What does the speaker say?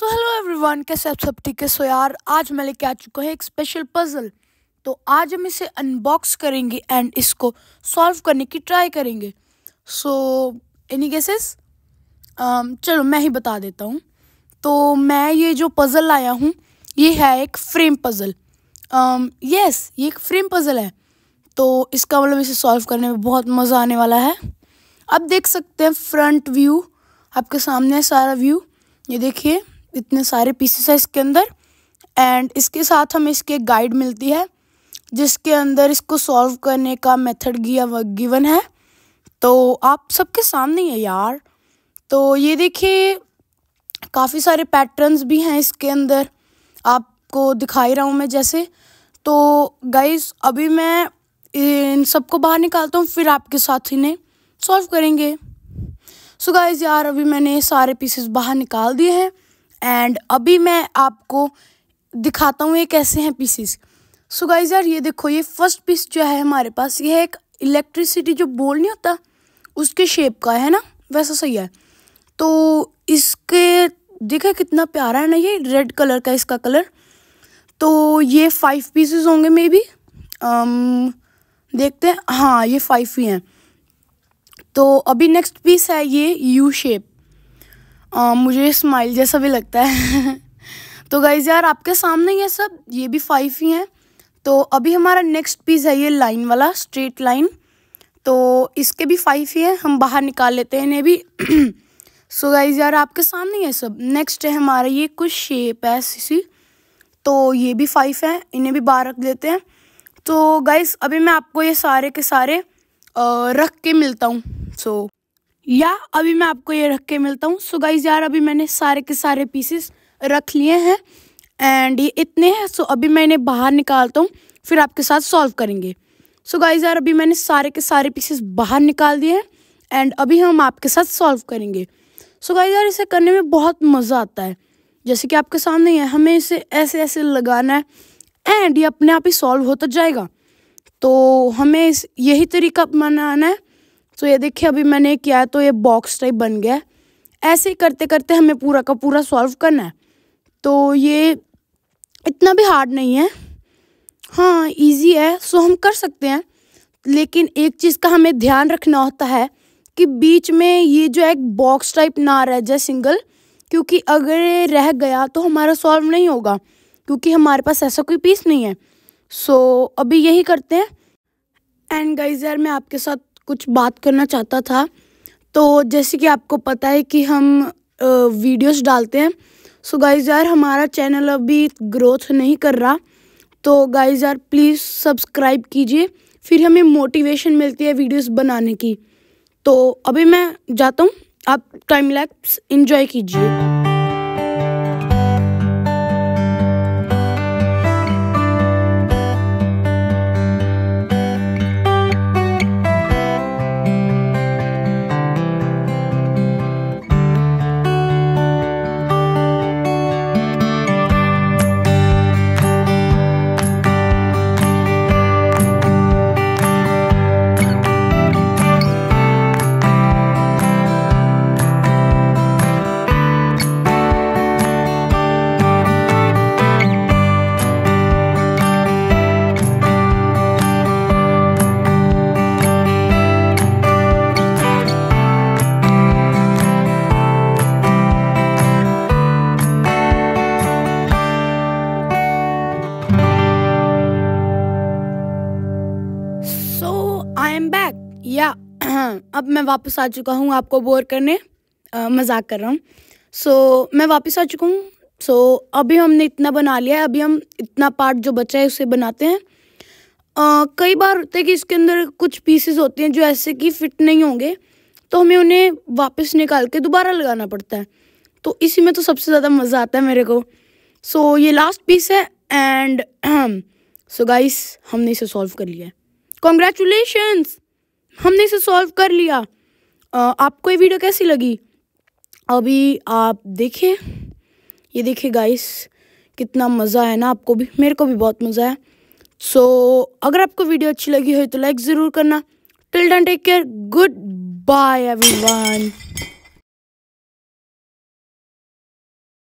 so hello everyone कैसे आप सब ठीक है सो यार आज मैं लेके आ चुका है एक स्पेशल पजल तो आज हम इसे अनबॉक्स करेंगे एंड इसको सॉल्व करने की ट्राई करेंगे सो एनी गेसेस चलो मैं ही बता देता हूँ तो मैं ये जो पज़ल लाया हूँ ये है एक फ्रेम पज़ल यस ये एक फ्रेम पज़ल है तो इसका मतलब इसे सॉल्व करने में बहुत मज़ा आने वाला है आप देख सकते हैं फ्रंट व्यू आपके सामने सारा व्यू ये देखिए इतने सारे पीसेस हैं इसके अंदर एंड इसके साथ हमें इसके एक गाइड मिलती है जिसके अंदर इसको सॉल्व करने का मेथड गिवन है तो आप सबके सामने है यार तो ये देखिए काफ़ी सारे पैटर्न्स भी हैं इसके अंदर आपको दिखाई रहा हूँ मैं जैसे तो गाइस अभी मैं इन सबको बाहर निकालता हूँ फिर आपके साथ इन्हें सॉल्व करेंगे सो so गाइस यार अभी मैंने सारे पीसेस बाहर निकाल दिए हैं एंड अभी मैं आपको दिखाता हूँ ये कैसे हैं पीसीस सो गाइज यार ये देखो ये फर्स्ट पीस जो है हमारे पास ये है एक इलेक्ट्रिसिटी जो बोल नहीं होता उसके शेप का है ना वैसा सही है तो इसके देखा कितना प्यारा है ना ये रेड कलर का इसका कलर तो ये फाइव पीसेस होंगे मे बी um, देखते हैं हाँ ये फाइव ही हैं तो अभी नेक्स्ट पीस है ये यू शेप आ, मुझे स्माइल जैसा भी लगता है तो गाइज यार आपके सामने ये सब ये भी फाइव ही हैं तो अभी हमारा नेक्स्ट पीस है ये लाइन वाला स्ट्रेट लाइन तो इसके भी फाइव ही हैं हम बाहर निकाल लेते हैं इन्हें भी सो गाइज यार आपके सामने ये सब नेक्स्ट है हमारा ये कुछ शेप है सी तो ये भी फाइव है इन्हें भी बाहर रख देते हैं तो गाइज अभी मैं आपको ये सारे के सारे रख के मिलता हूँ सो so, या अभी मैं आपको ये रख के मिलता हूँ सो गाइज यार अभी मैंने सारे के सारे पीसेस रख लिए हैं एंड ये इतने हैं सो अभी मैं इन्हें बाहर निकालता हूँ फिर आपके साथ सॉल्व करेंगे सो गाइज यार अभी मैंने सारे के सारे पीसेस बाहर निकाल दिए हैं एंड अभी हम आपके साथ सॉल्व करेंगे सो गाइज यार इसे करने में बहुत मज़ा आता है जैसे कि आपके सामने है हमें इसे ऐसे ऐसे लगाना है एंड ये अपने आप ही सॉल्व होता तो जाएगा तो हमें इस यही तरीका बनाना है सो तो ये देखिए अभी मैंने किया तो ये बॉक्स टाइप बन गया ऐसे ही करते करते हमें पूरा का पूरा सॉल्व करना है तो ये इतना भी हार्ड नहीं है हाँ इजी है सो हम कर सकते हैं लेकिन एक चीज़ का हमें ध्यान रखना होता है कि बीच में ये जो एक बॉक्स टाइप ना रह जाए सिंगल क्योंकि अगर रह गया तो हमारा सॉल्व नहीं होगा क्योंकि हमारे पास ऐसा कोई पीस नहीं है सो अभी यही करते हैं एंड गाइज यार मैं आपके साथ कुछ बात करना चाहता था तो जैसे कि आपको पता है कि हम वीडियोस डालते हैं सो गाइज यार हमारा चैनल अभी ग्रोथ नहीं कर रहा तो गाइज यार प्लीज़ सब्सक्राइब कीजिए फिर हमें मोटिवेशन मिलती है वीडियोस बनाने की तो अभी मैं जाता हूँ आप टाइम लैप्स इन्जॉय कीजिए एम बैक या अब मैं वापस आ चुका हूँ आपको बोर करने मजाक कर रहा हूँ सो so, मैं वापस आ चुका हूँ सो so, अभी हमने इतना बना लिया है अभी हम इतना पार्ट जो बचा है उसे बनाते हैं कई बार होता है कि इसके अंदर कुछ पीसेस होते हैं जो ऐसे कि फिट नहीं होंगे तो हमें उन्हें वापस निकाल के दोबारा लगाना पड़ता है तो इसी में तो सबसे ज़्यादा मज़ा आता है मेरे को सो so, ये लास्ट पीस है एंड सो गाइस हमने इसे सॉल्व कर लिया है कॉन्ग्रेचुलेशंस हमने इसे सॉल्व कर लिया आपको ये वीडियो कैसी लगी अभी आप देखिए ये देखिए गाइस कितना मज़ा है ना आपको भी मेरे को भी बहुत मज़ा है सो so, अगर आपको वीडियो अच्छी लगी हो तो लाइक ज़रूर करना till then take care good bye everyone